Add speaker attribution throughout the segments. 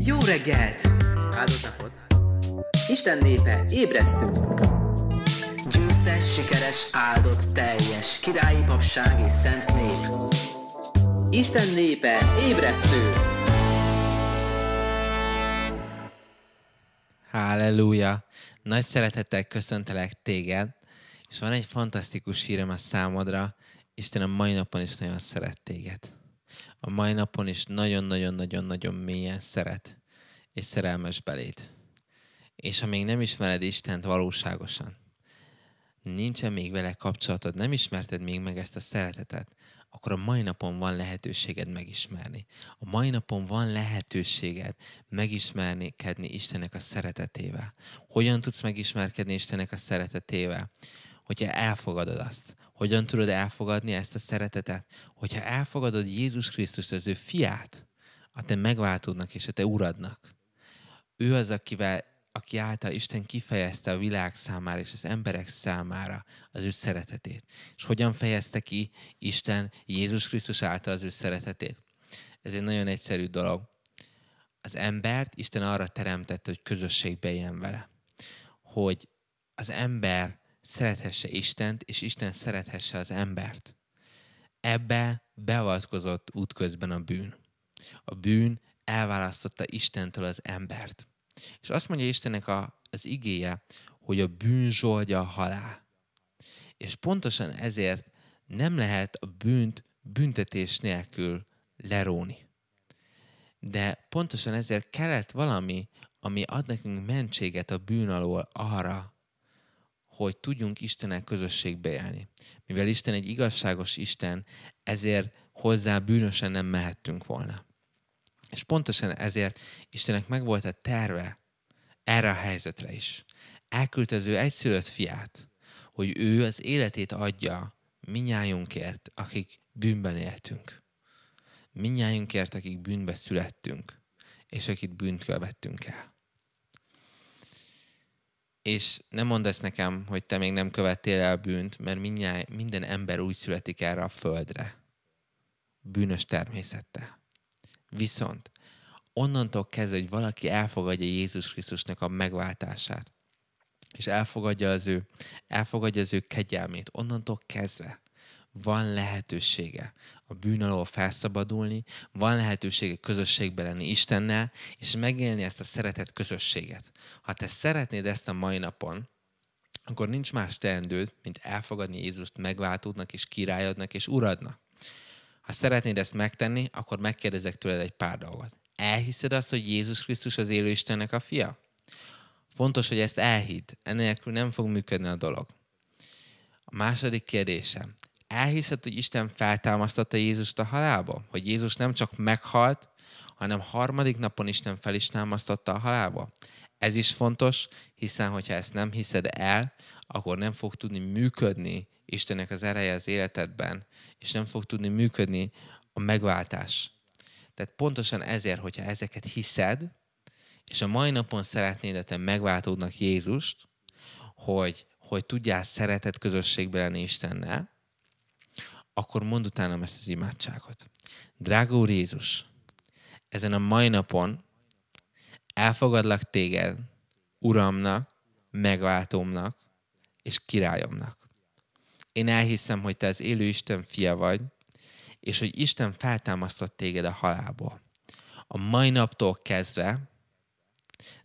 Speaker 1: Jó reggelt! Áldott napot! Isten népe, ébresztünk! Győztes, sikeres, áldott, teljes, királyi papság és szent nép. Isten népe, ébresztő! Halleluja! Nagy szeretettel köszöntelek téged, és van egy fantasztikus hírem a számodra, Isten a mai napon is nagyon szeret téged a mai napon is nagyon-nagyon-nagyon-nagyon mélyen szeret és szerelmes beléd. És ha még nem ismered Istent valóságosan, nincsen még vele kapcsolatod, nem ismerted még meg ezt a szeretetet, akkor a mai napon van lehetőséged megismerni. A mai napon van lehetőséged megismerkedni Istenek a szeretetével. Hogyan tudsz megismerkedni Istenek a szeretetével? Hogyha elfogadod azt, hogyan tudod elfogadni ezt a szeretetet. Hogyha elfogadod Jézus Krisztust, az ő fiát, a te megváltódnak és a te uradnak. Ő az, akivel, aki által Isten kifejezte a világ számára és az emberek számára az ő szeretetét. És hogyan fejezte ki Isten Jézus Krisztus által az ő szeretetét? Ez egy nagyon egyszerű dolog. Az embert Isten arra teremtette, hogy közösségbe éljen vele. Hogy az ember szerethesse Istent, és Isten szerethesse az embert. Ebbe beavatkozott útközben a bűn. A bűn elválasztotta Istentől az embert. És azt mondja Istennek a, az igéje, hogy a bűn zsoldja a halál. És pontosan ezért nem lehet a bűnt büntetés nélkül leróni. De pontosan ezért kellett valami, ami ad nekünk mentséget a bűn alól arra, hogy tudjunk Istenek közösségbe járni. Mivel Isten egy igazságos Isten, ezért hozzá bűnösen nem mehettünk volna. És pontosan ezért Istennek megvolt a terve erre a helyzetre is. Elküldte az ő egyszülött fiát, hogy ő az életét adja minnyájunkért, akik bűnben éltünk. Minnyájunkért, akik bűnbe születtünk, és akit bűnt követtünk el és nem mondd ezt nekem, hogy te még nem követtél el bűnt, mert mindjáj, minden ember úgy születik erre a földre. Bűnös természettel. Viszont onnantól kezdve, hogy valaki elfogadja Jézus Krisztusnak a megváltását, és elfogadja az ő, elfogadja az ő kegyelmét, onnantól kezdve van lehetősége a bűn alól felszabadulni, van lehetősége közösségbe lenni Istennel, és megélni ezt a szeretett közösséget. Ha te szeretnéd ezt a mai napon, akkor nincs más teendőd, mint elfogadni Jézust megváltódnak és királyodnak és uradnak. Ha szeretnéd ezt megtenni, akkor megkérdezek tőled egy pár dolgot. Elhiszed azt, hogy Jézus Krisztus az élő Istennek a fia? Fontos, hogy ezt elhidd, Ennélkül nem fog működni a dolog. A második kérdésem, elhiszed, hogy Isten feltámasztotta Jézust a halálba? Hogy Jézus nem csak meghalt, hanem harmadik napon Isten fel is támasztotta a halálba? Ez is fontos, hiszen hogyha ezt nem hiszed el, akkor nem fog tudni működni Istennek az ereje az életedben, és nem fog tudni működni a megváltás. Tehát pontosan ezért, hogyha ezeket hiszed, és a mai napon szeretnéd, hogy te megváltódnak Jézust, hogy, hogy tudjál szeretett közösségbe lenni Istennel, akkor mond utánam ezt az imádságot. Drága Úr Jézus, ezen a mai napon elfogadlak téged Uramnak, megváltómnak és királyomnak. Én elhiszem, hogy te az élő Isten fia vagy, és hogy Isten feltámasztott téged a halálból. A mai naptól kezdve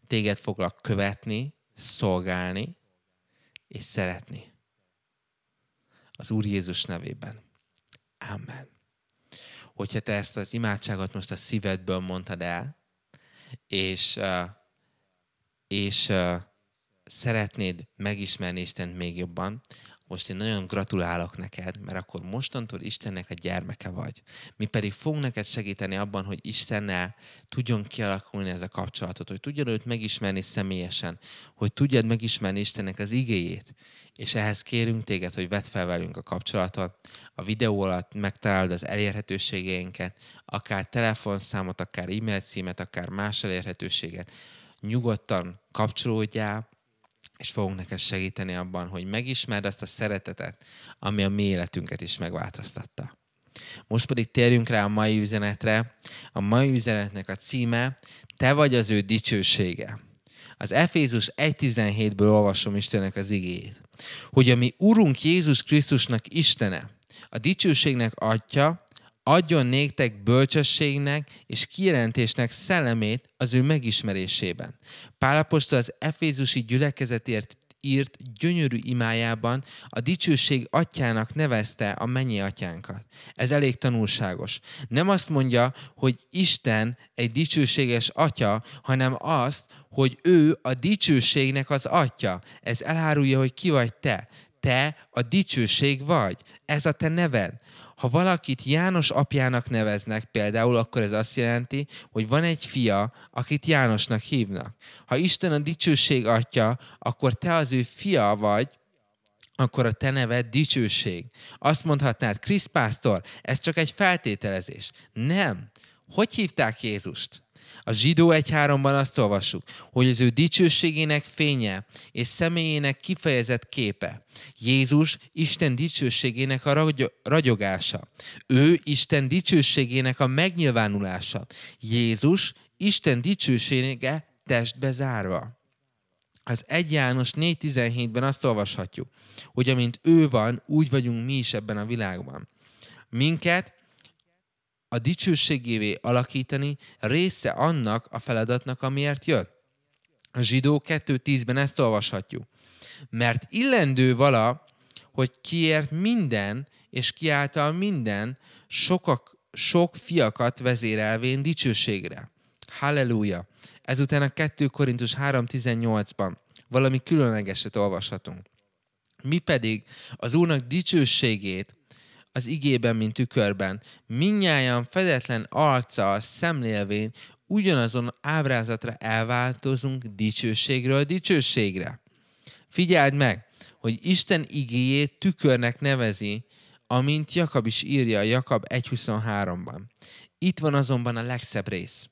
Speaker 1: téged foglak követni, szolgálni és szeretni. Az Úr Jézus nevében. Amen. Hogyha te ezt az imádságot most a szívedből mondtad el, és, és szeretnéd megismerni Istent még jobban, most én nagyon gratulálok neked, mert akkor mostantól Istennek a gyermeke vagy. Mi pedig fogunk neked segíteni abban, hogy Istennel tudjon kialakulni ez a kapcsolatot, hogy tudjon őt megismerni személyesen, hogy tudjad megismerni Istennek az igéjét. És ehhez kérünk téged, hogy vedd fel velünk a kapcsolatot. A videó alatt megtalálod az elérhetőségeinket, akár telefonszámot, akár e-mail címet, akár más elérhetőséget. Nyugodtan kapcsolódjál, és fogunk neked segíteni abban, hogy megismerd azt a szeretetet, ami a mi életünket is megváltoztatta. Most pedig térjünk rá a mai üzenetre. A mai üzenetnek a címe Te vagy az ő dicsősége. Az Efézus 1.17-ből olvasom Istennek az igéjét. Hogy a mi Urunk Jézus Krisztusnak Istene, a dicsőségnek Atya, adjon néktek bölcsességnek és kijelentésnek szellemét az ő megismerésében. Pálapostól az Efézusi gyülekezetért írt gyönyörű imájában a dicsőség atyának nevezte a mennyi atyánkat. Ez elég tanulságos. Nem azt mondja, hogy Isten egy dicsőséges atya, hanem azt, hogy ő a dicsőségnek az atya. Ez elárulja, hogy ki vagy te. Te a dicsőség vagy. Ez a te neved. Ha valakit János apjának neveznek például, akkor ez azt jelenti, hogy van egy fia, akit Jánosnak hívnak. Ha Isten a dicsőség atya, akkor te az ő fia vagy, akkor a te neved dicsőség. Azt mondhatnád, Krisz pásztor, ez csak egy feltételezés. Nem. Hogy hívták Jézust? A zsidó egyháromban azt olvassuk, hogy az ő dicsőségének fénye és személyének kifejezett képe. Jézus Isten dicsőségének a ragyogása. Ő Isten dicsőségének a megnyilvánulása. Jézus Isten dicsősége testbe zárva. Az 1 János 4.17-ben azt olvashatjuk, hogy amint ő van, úgy vagyunk mi is ebben a világban. Minket a dicsőségévé alakítani része annak a feladatnak, amiért jött. A zsidó 2.10-ben ezt olvashatjuk. Mert illendő vala, hogy kiért minden, és kiáltal minden sokak, sok fiakat vezérelvén dicsőségre. Halleluja! Ezután a 2 Korintus 3.18-ban valami különlegeset olvashatunk. Mi pedig az Úrnak dicsőségét az igében, mint tükörben. Minnyáján fedetlen a szemlélvén ugyanazon ábrázatra elváltozunk dicsőségről dicsőségre. Figyeld meg, hogy Isten igéjét tükörnek nevezi, amint Jakab is írja Jakab 1.23-ban. Itt van azonban a legszebb rész.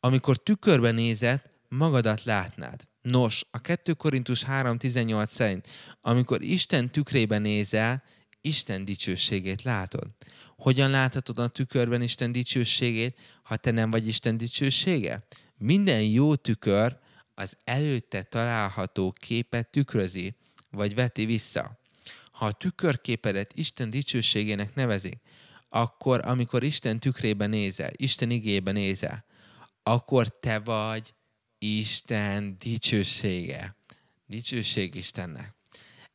Speaker 1: Amikor tükörbe nézed magadat látnád. Nos, a 2 Korintus 3.18 szerint, amikor Isten tükrében nézel, Isten dicsőségét látod. Hogyan láthatod a tükörben Isten dicsőségét, ha te nem vagy Isten dicsősége? Minden jó tükör az előtte található képet tükrözi, vagy veti vissza. Ha a tükörképedet Isten dicsőségének nevezik, akkor amikor Isten tükrébe nézel, Isten igébe nézel, akkor te vagy Isten dicsősége. Dicsőség Istennek.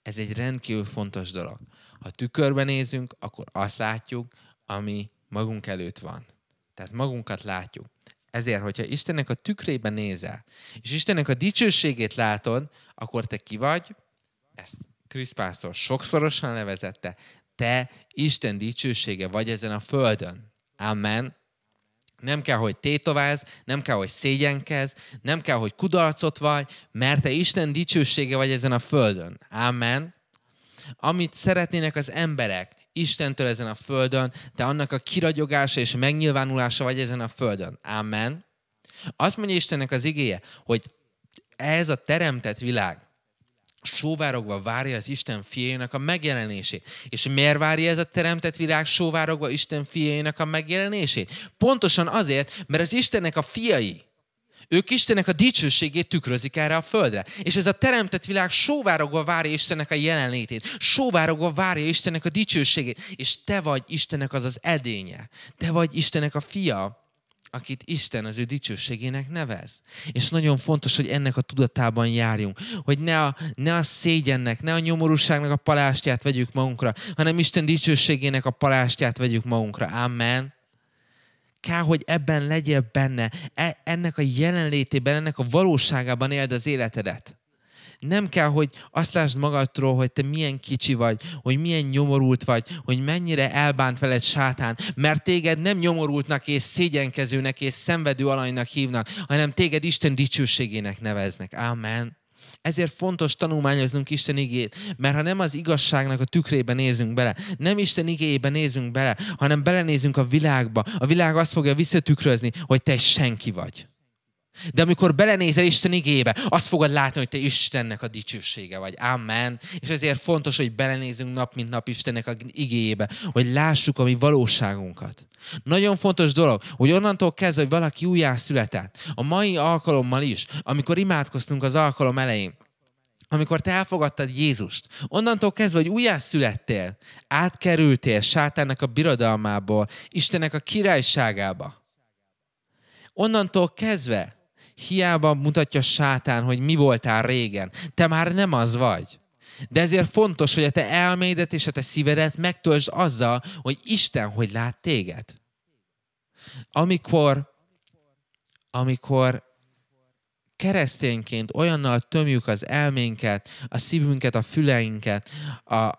Speaker 1: Ez egy rendkívül fontos dolog. Ha tükörben nézünk, akkor azt látjuk, ami magunk előtt van. Tehát magunkat látjuk. Ezért, hogyha Istennek a tükrébe nézel, és Istennek a dicsőségét látod, akkor te ki vagy? Ezt Krisz Pásztor sokszorosan nevezette. Te Isten dicsősége vagy ezen a földön. Amen. Nem kell, hogy tétovázz, nem kell, hogy szégyenkezz, nem kell, hogy kudarcot vagy, mert te Isten dicsősége vagy ezen a földön. Amen amit szeretnének az emberek, Istentől ezen a földön, de annak a kiragyogása és megnyilvánulása vagy ezen a földön. Amen. Azt mondja Istennek az igéje, hogy ez a teremtett világ sóvárogva várja az Isten fiainak a megjelenését. És miért várja ez a teremtett világ sóvárogva Isten fiainak a megjelenését? Pontosan azért, mert az Istennek a fiai, ők Istennek a dicsőségét tükrözik erre a földre. És ez a teremtett világ sóvárogva várja Istennek a jelenlétét, sóvárogva várja Istennek a dicsőségét. És te vagy Istennek az az edénye. Te vagy Istennek a fia, akit Isten az ő dicsőségének nevez. És nagyon fontos, hogy ennek a tudatában járjunk, hogy ne a, ne a szégyennek, ne a nyomorúságnak a palástját vegyük magunkra, hanem Isten dicsőségének a palástját vegyük magunkra. Amen kell, hogy ebben legyél benne, e, ennek a jelenlétében, ennek a valóságában éld az életedet. Nem kell, hogy azt lásd magadról, hogy te milyen kicsi vagy, hogy milyen nyomorult vagy, hogy mennyire elbánt veled sátán, mert téged nem nyomorultnak és szégyenkezőnek és szenvedő alanynak hívnak, hanem téged Isten dicsőségének neveznek. Amen. Ezért fontos tanulmányoznunk Isten igét, mert ha nem az igazságnak a tükrébe nézünk bele, nem Isten igéjébe nézünk bele, hanem belenézünk a világba, a világ azt fogja visszatükrözni, hogy te senki vagy. De amikor belenézel Isten igébe, azt fogod látni, hogy te Istennek a dicsősége vagy. Amen. És ezért fontos, hogy belenézünk nap mint nap Istennek a igébe, hogy lássuk a mi valóságunkat. Nagyon fontos dolog, hogy onnantól kezdve, hogy valaki újjá született, a mai alkalommal is, amikor imádkoztunk az alkalom elején, amikor te elfogadtad Jézust, onnantól kezdve, hogy születtél, átkerültél sátának a birodalmából, Istennek a királyságába. Onnantól kezdve hiába mutatja sátán, hogy mi voltál régen. Te már nem az vagy. De ezért fontos, hogy a te elmédet és a te szívedet megtöltsd azzal, hogy Isten hogy lát téged. Amikor, amikor keresztényként olyannal tömjük az elménket, a szívünket, a füleinket, a,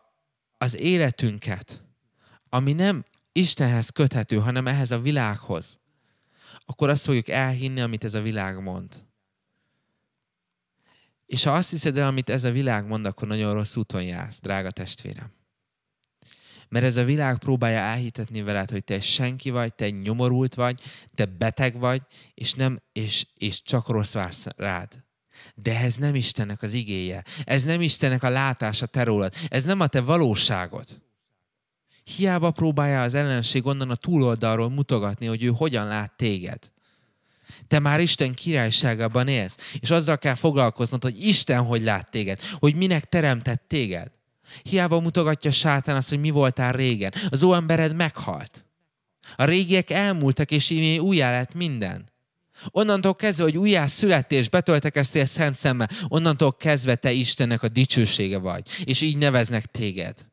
Speaker 1: az életünket, ami nem Istenhez köthető, hanem ehhez a világhoz, akkor azt fogjuk elhinni, amit ez a világ mond. És ha azt hiszed el, amit ez a világ mond, akkor nagyon rossz úton jársz, drága testvérem. Mert ez a világ próbálja elhitetni veled, hogy te senki vagy, te nyomorult vagy, te beteg vagy, és, nem, és, és csak rossz vársz rád. De ez nem Istennek az igéje. Ez nem Istennek a látása te rólad. Ez nem a te valóságod. Hiába próbálja az ellenség onnan a túloldalról mutogatni, hogy ő hogyan lát téged. Te már Isten királyságában élsz, és azzal kell foglalkoznod, hogy Isten hogy lát téged, hogy minek teremtett téged. Hiába mutogatja sátán azt, hogy mi voltál régen. Az óembered meghalt. A régiek elmúltak, és így újjá lett minden. Onnantól kezdve, hogy újjá születés, betöltekeztél szent szemmel, onnantól kezdve te Istennek a dicsősége vagy, és így neveznek téged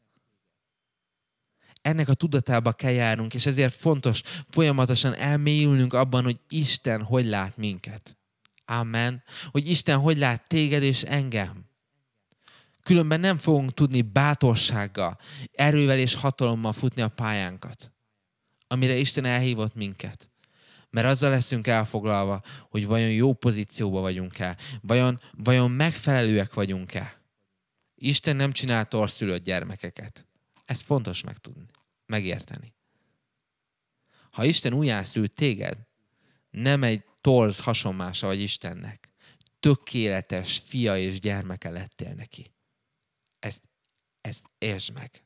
Speaker 1: ennek a tudatába kell járnunk, és ezért fontos folyamatosan elmélyülnünk abban, hogy Isten hogy lát minket. Amen. Hogy Isten hogy lát téged és engem. Különben nem fogunk tudni bátorsággal, erővel és hatalommal futni a pályánkat, amire Isten elhívott minket. Mert azzal leszünk elfoglalva, hogy vajon jó pozícióba vagyunk-e, vajon, vajon megfelelőek vagyunk-e. Isten nem csinál torszülött gyermekeket. Ezt fontos megtudni, megérteni. Ha Isten újjászült téged, nem egy torz hasonmása vagy Istennek. Tökéletes fia és gyermeke lettél neki. Ezt, ezt értsd meg.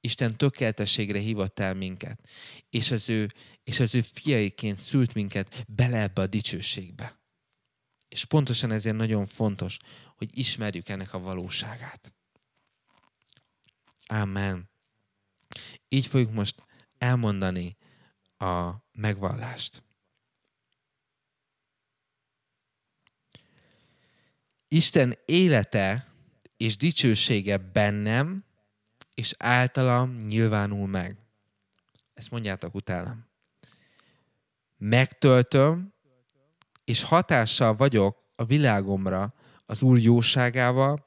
Speaker 1: Isten tökéletességre hívott el minket, és az ő, és az ő fiaiként szült minket bele ebbe a dicsőségbe. És pontosan ezért nagyon fontos, hogy ismerjük ennek a valóságát. Amen. Így fogjuk most elmondani a megvallást. Isten élete és dicsősége bennem és általam nyilvánul meg. Ezt mondjátok utánam. Megtöltöm, és hatással vagyok a világomra az Úr jóságával,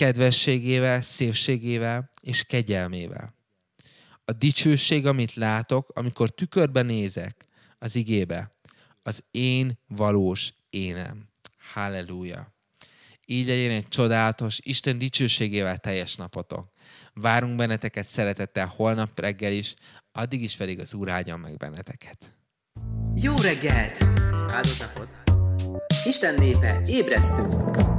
Speaker 1: kedvességével, szépségével és kegyelmével. A dicsőség, amit látok, amikor tükörbe nézek az igébe, az én valós énem. Halleluja! Így legyen egy csodálatos, Isten dicsőségével teljes napotok. Várunk benneteket szeretettel holnap reggel is, addig is pedig az Úr áldjon meg benneteket. Jó reggelt! Áldott napot! Isten népe, ébresztünk!